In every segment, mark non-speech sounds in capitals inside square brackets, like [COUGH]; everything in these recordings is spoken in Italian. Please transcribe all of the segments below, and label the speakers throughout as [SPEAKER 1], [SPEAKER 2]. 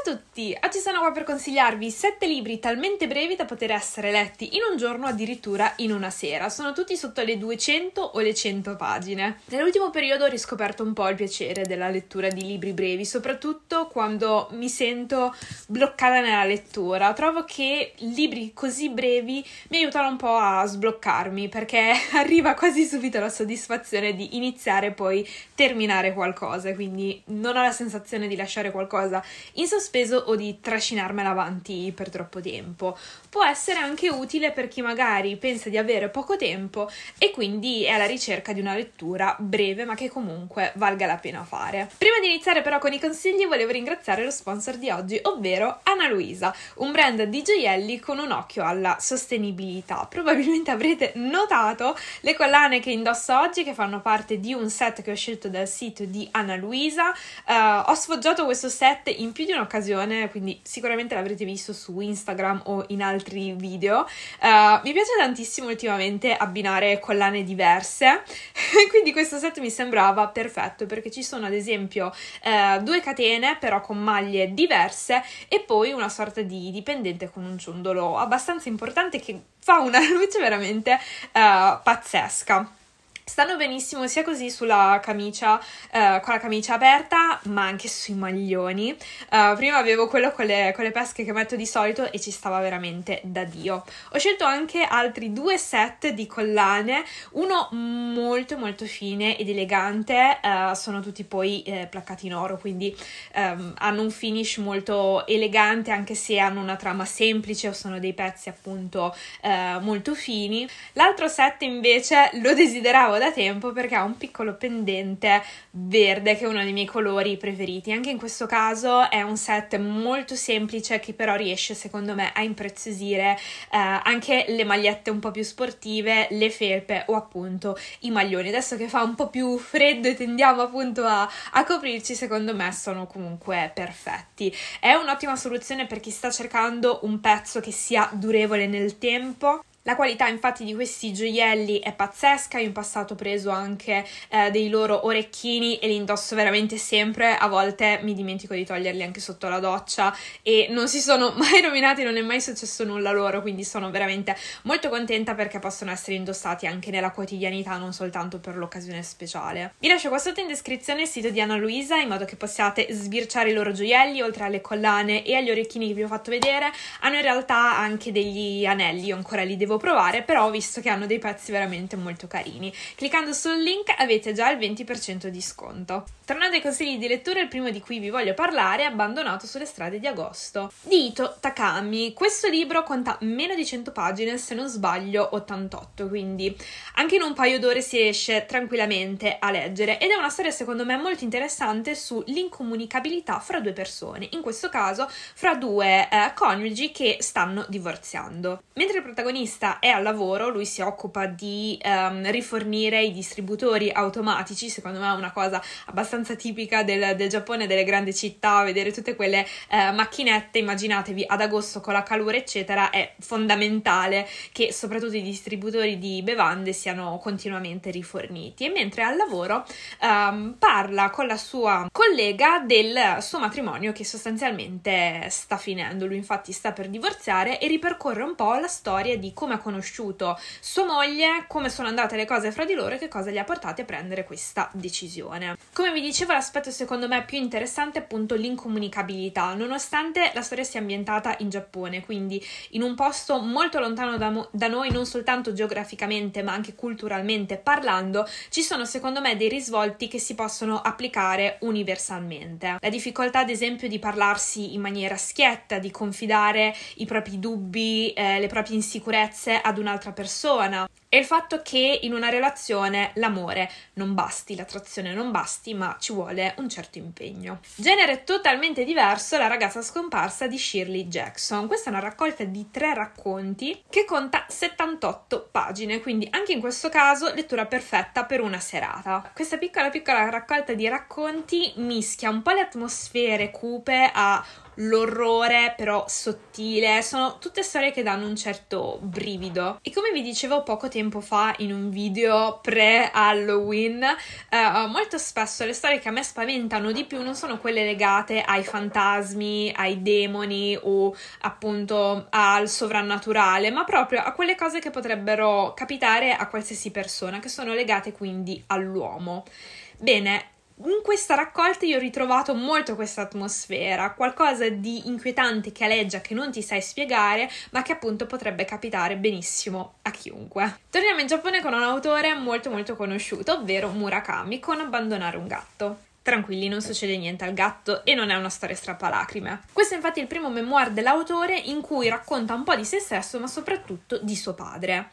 [SPEAKER 1] Ciao a tutti! Oggi sono qua per consigliarvi 7 libri talmente brevi da poter essere letti in un giorno, addirittura in una sera. Sono tutti sotto le 200 o le 100 pagine. Nell'ultimo periodo ho riscoperto un po' il piacere della lettura di libri brevi, soprattutto quando mi sento bloccata nella lettura. Trovo che libri così brevi mi aiutano un po' a sbloccarmi perché [LAUGHS] arriva quasi subito la soddisfazione di iniziare e poi terminare qualcosa, quindi non ho la sensazione di lasciare qualcosa in sospeso sospeso o di trascinarmela avanti per troppo tempo. Può essere anche utile per chi magari pensa di avere poco tempo e quindi è alla ricerca di una lettura breve ma che comunque valga la pena fare. Prima di iniziare però con i consigli volevo ringraziare lo sponsor di oggi, ovvero Ana Luisa, un brand di gioielli con un occhio alla sostenibilità. Probabilmente avrete notato le collane che indosso oggi che fanno parte di un set che ho scelto dal sito di Ana Luisa. Uh, ho sfoggiato questo set in più di una occasione, quindi sicuramente l'avrete visto su Instagram o in altri video. Uh, mi piace tantissimo ultimamente abbinare collane diverse, [LAUGHS] quindi questo set mi sembrava perfetto perché ci sono ad esempio uh, due catene però con maglie diverse e poi una sorta di dipendente con un ciondolo abbastanza importante che fa una [LAUGHS] luce veramente uh, pazzesca. Stanno benissimo sia così sulla camicia, eh, con la camicia aperta, ma anche sui maglioni. Eh, prima avevo quello con le, con le, pesche che metto di solito e ci stava veramente da Dio. Ho scelto anche altri due set di collane, uno molto molto fine ed elegante, eh, sono tutti poi eh, placcati in oro, quindi ehm, hanno un finish molto elegante anche se hanno una trama semplice o sono dei pezzi appunto eh, molto fini. L'altro set invece lo desideravo cercavo da tempo perché ha un piccolo pendente verde che è uno dei miei colori preferiti. Anche in questo caso è un set molto semplice che però riesce secondo me a impreziosire eh, anche le magliette un po' più sportive, le felpe o appunto i maglioni. Adesso che fa un po' più freddo e tendiamo appunto a, a coprirci, secondo me sono comunque perfetti. È un'ottima soluzione per chi sta cercando un pezzo che sia durevole nel tempo la qualità infatti di questi gioielli è pazzesca, io in passato ho preso anche eh, dei loro orecchini e li indosso veramente sempre, a volte mi dimentico di toglierli anche sotto la doccia e non si sono [LAUGHS] mai rovinati, non è mai successo nulla loro, quindi sono veramente molto contenta perché possono essere indossati anche nella quotidianità, non soltanto per l'occasione speciale. Vi lascio qua sotto in descrizione il sito di Anna Luisa in modo che possiate sbirciare i loro gioielli, oltre alle collane e agli orecchini che vi ho fatto vedere, hanno in realtà anche degli anelli, io ancora li devo volevo provare, però ho visto che hanno dei pezzi veramente molto carini. Cliccando sul link avete già il 20% di sconto. Tornando ai consigli di lettura, il primo di cui vi voglio parlare è Abbandonato sulle strade di agosto di Ito Takami. Questo libro conta meno di 100 pagine, se non sbaglio 88, quindi anche in un paio d'ore si riesce tranquillamente a leggere ed è una storia secondo me molto interessante sull'incomunicabilità fra due persone, in questo caso fra due eh, coniugi che stanno divorziando. Mentre il protagonista barista è al lavoro, lui si occupa di um, rifornire i distributori automatici, secondo me è una cosa abbastanza tipica del, del Giappone, delle grandi città, vedere tutte quelle uh, macchinette, immaginatevi ad agosto con la calura eccetera, è fondamentale che soprattutto i distributori di bevande siano continuamente riforniti. E mentre al lavoro um, parla con la sua collega del suo matrimonio che sostanzialmente sta finendo, lui infatti sta per divorziare e ripercorre un po' la storia di come come ha conosciuto sua moglie, come sono andate le cose fra di loro e che cosa li ha portati a prendere questa decisione. Come vi dicevo, l'aspetto secondo me più interessante è appunto l'incomunicabilità, nonostante la storia sia ambientata in Giappone, quindi in un posto molto lontano da, mo- da noi, non soltanto geograficamente ma anche culturalmente parlando, ci sono secondo me dei risvolti che si possono applicare universalmente. La difficoltà ad esempio di parlarsi in maniera schietta, di confidare i propri dubbi, eh, le proprie insicurezze, interesse ad un'altra persona e il fatto che in una relazione l'amore non basti, l'attrazione non basti, ma ci vuole un certo impegno. Genere totalmente diverso la ragazza scomparsa di Shirley Jackson. Questa è una raccolta di tre racconti che conta 78 pagine, quindi anche in questo caso lettura perfetta per una serata. Questa piccola piccola raccolta di racconti mischia un po' le atmosfere cupe a l'orrore però sottile, sono tutte storie che danno un certo brivido. E come vi dicevo poco tempo fa in un video pre-Halloween, eh, molto spesso le storie che a me spaventano di più non sono quelle legate ai fantasmi, ai demoni o appunto al sovrannaturale, ma proprio a quelle cose che potrebbero capitare a qualsiasi persona, che sono legate quindi all'uomo. Bene, in questa raccolta io ho ritrovato molto questa atmosfera, qualcosa di inquietante che aleggia, che non ti sai spiegare, ma che appunto potrebbe capitare benissimo a chiunque. Torniamo in Giappone con un autore molto molto conosciuto, ovvero Murakami, con Abbandonare un gatto. Tranquilli, non succede niente al gatto e non è una storia strappalacrime. Questo è infatti il primo memoir dell'autore in cui racconta un po' di se stesso, ma soprattutto di suo padre.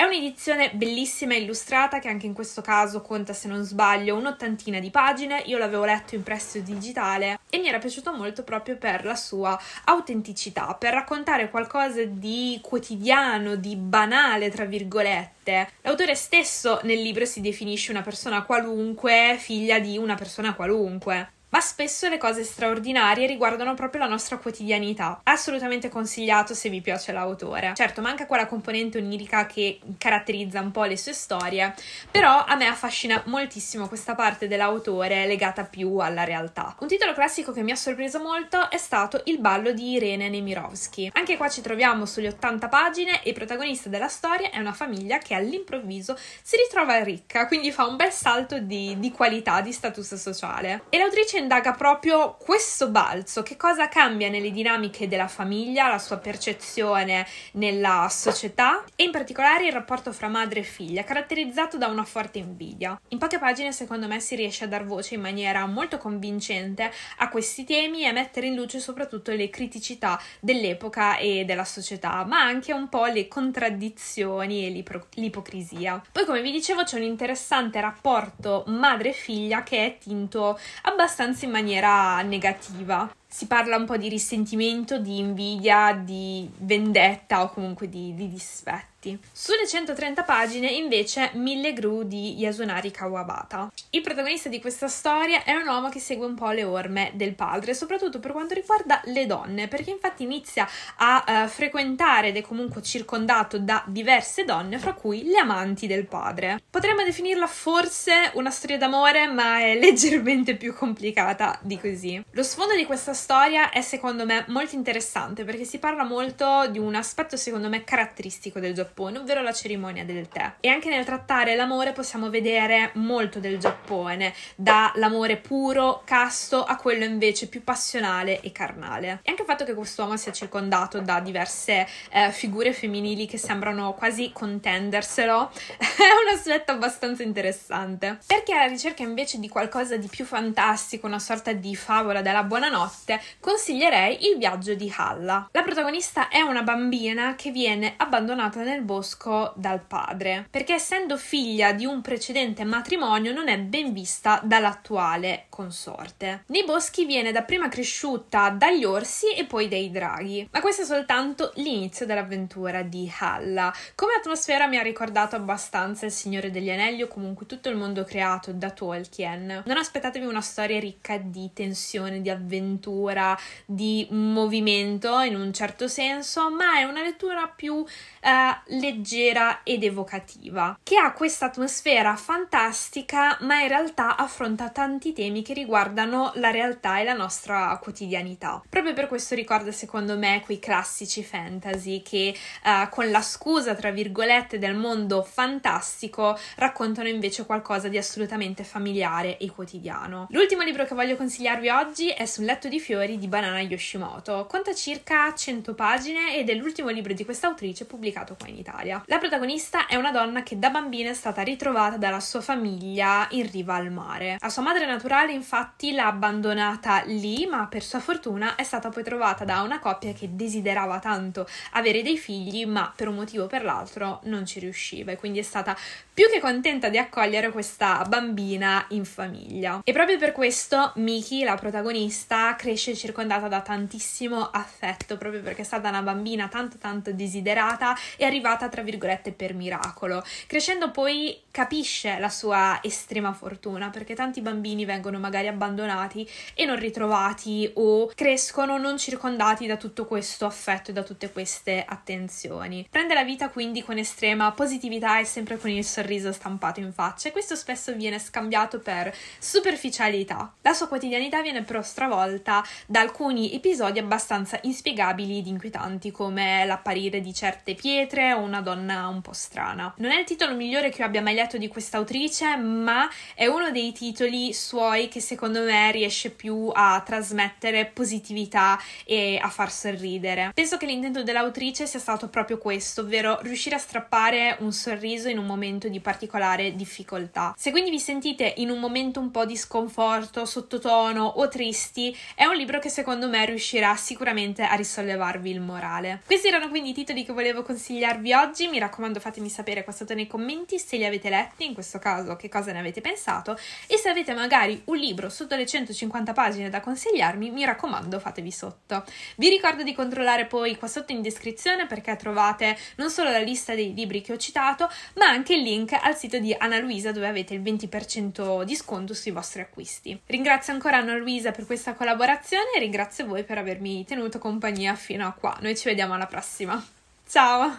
[SPEAKER 1] È un'edizione bellissima e illustrata che anche in questo caso conta, se non sbaglio, un'ottantina di pagine. Io l'avevo letto in prestito digitale e mi era piaciuto molto proprio per la sua autenticità, per raccontare qualcosa di quotidiano, di banale, tra virgolette. L'autore stesso nel libro si definisce una persona qualunque, figlia di una persona qualunque ma spesso le cose straordinarie riguardano proprio la nostra quotidianità. Assolutamente consigliato se vi piace l'autore. Certo, manca quella componente onirica che caratterizza un po' le sue storie, però a me affascina moltissimo questa parte dell'autore legata più alla realtà. Un titolo classico che mi ha sorpreso molto è stato Il ballo di Irene Nemirovsky. Anche qua ci troviamo sulle 80 pagine e il protagonista della storia è una famiglia che all'improvviso si ritrova ricca, quindi fa un bel salto di, di qualità, di status sociale. E l'autrice indaga proprio questo balzo, che cosa cambia nelle dinamiche della famiglia, la sua percezione nella società e in particolare il rapporto fra madre e figlia, caratterizzato da una forte invidia. In poche pagine secondo me si riesce a dar voce in maniera molto convincente a questi temi e a mettere in luce soprattutto le criticità dell'epoca e della società, ma anche un po' le contraddizioni e l'ipro- l'ipocrisia. Poi come vi dicevo c'è un interessante rapporto madre-figlia che è tinto abbastanza finanza in maniera negativa si parla un po' di risentimento, di invidia, di vendetta o comunque di, di disfetti. Sulle 130 pagine invece Mille Gru di Yasunari Kawabata. Il protagonista di questa storia è un uomo che segue un po' le orme del padre, soprattutto per quanto riguarda le donne, perché infatti inizia a uh, frequentare ed è comunque circondato da diverse donne, fra cui le amanti del padre. Potremmo definirla forse una storia d'amore, ma è [LAUGHS] leggermente più complicata di così. Lo sfondo di questa storia storia è secondo me molto interessante perché si parla molto di un aspetto secondo me caratteristico del Giappone, ovvero la cerimonia del tè. E anche nel trattare l'amore possiamo vedere molto del Giappone, dall'amore puro, casto, a quello invece più passionale e carnale. E anche il fatto che quest'uomo sia circondato da diverse eh, figure femminili che sembrano quasi contenderselo [LAUGHS] è un aspetto abbastanza interessante. Perché alla ricerca invece di qualcosa di più fantastico, una sorta di favola della buonanotte, triste, consiglierei il viaggio di Halla. La protagonista è una bambina che viene abbandonata nel bosco dal padre, perché essendo figlia di un precedente matrimonio non è ben vista dall'attuale consorte. Nei boschi viene dapprima cresciuta dagli orsi e poi dai draghi, ma questo è soltanto l'inizio dell'avventura di Halla. Come atmosfera mi ha ricordato abbastanza Il Signore degli Anelli o comunque tutto il mondo creato da Tolkien. Non aspettatevi una storia ricca di tensione, di avventura, lettura di movimento in un certo senso, ma è una lettura più eh, leggera ed evocativa, che ha questa atmosfera fantastica, ma in realtà affronta tanti temi che riguardano la realtà e la nostra quotidianità. Proprio per questo ricorda secondo me quei classici fantasy che eh, con la scusa, tra virgolette, del mondo fantastico raccontano invece qualcosa di assolutamente familiare e quotidiano. L'ultimo libro che voglio consigliarvi oggi è Sul letto di fiori fiori di Banana Yoshimoto. Conta circa 100 pagine ed è l'ultimo libro di quest'autrice pubblicato qua in Italia. La protagonista è una donna che da bambina è stata ritrovata dalla sua famiglia in riva al mare. La sua madre naturale infatti l'ha abbandonata lì, ma per sua fortuna è stata poi trovata da una coppia che desiderava tanto avere dei figli, ma per un motivo o per l'altro non ci riusciva e quindi è stata più che contenta di accogliere questa bambina in famiglia. E proprio per questo Miki, la protagonista, crede cresce circondata da tantissimo affetto, proprio perché è stata una bambina tanto tanto desiderata e arrivata, tra virgolette, per miracolo. Crescendo poi capisce la sua estrema fortuna, perché tanti bambini vengono magari abbandonati e non ritrovati o crescono non circondati da tutto questo affetto e da tutte queste attenzioni. Prende la vita quindi con estrema positività e sempre con il sorriso stampato in faccia e questo spesso viene scambiato per superficialità. La sua quotidianità viene però stravolta da alcuni episodi abbastanza inspiegabili ed inquietanti, come l'apparire di certe pietre o una donna un po' strana. Non è il titolo migliore che io abbia mai letto di questa autrice, ma è uno dei titoli suoi che secondo me riesce più a trasmettere positività e a far sorridere. Penso che l'intento dell'autrice sia stato proprio questo, ovvero riuscire a strappare un sorriso in un momento di particolare difficoltà. Se quindi vi sentite in un momento un po' di sconforto, sottotono o tristi, è un libro che secondo me riuscirà sicuramente a risollevarvi il morale. Questi erano quindi i titoli che volevo consigliarvi oggi, mi raccomando fatemi sapere qua sotto nei commenti se li avete letti, in questo caso che cosa ne avete pensato e se avete magari un libro sotto le 150 pagine da consigliarmi, mi raccomando fatevi sotto. Vi ricordo di controllare poi qua sotto in descrizione perché trovate non solo la lista dei libri che ho citato, ma anche il link al sito di Anna Luisa dove avete il 20% di sconto sui vostri acquisti. Ringrazio ancora Anna Luisa per questa collaborazione comunicazione e ringrazio voi per avermi tenuto compagnia fino a qua. Noi ci vediamo alla prossima. Ciao!